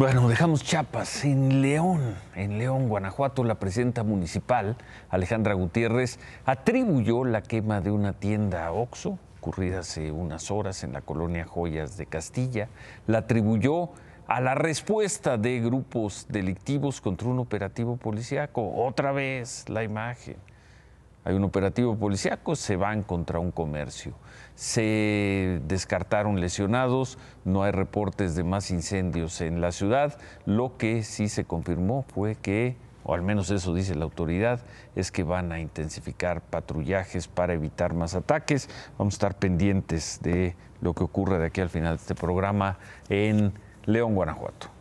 Bueno, dejamos chapas. En León, en León, Guanajuato, la presidenta municipal, Alejandra Gutiérrez, atribuyó la quema de una tienda Oxo, ocurrida hace unas horas en la colonia Joyas de Castilla, la atribuyó a la respuesta de grupos delictivos contra un operativo policíaco. Otra vez la imagen. Hay un operativo policíaco, se van contra un comercio. Se descartaron lesionados, no hay reportes de más incendios en la ciudad. Lo que sí se confirmó fue que, o al menos eso dice la autoridad, es que van a intensificar patrullajes para evitar más ataques. Vamos a estar pendientes de lo que ocurre de aquí al final de este programa en León, Guanajuato.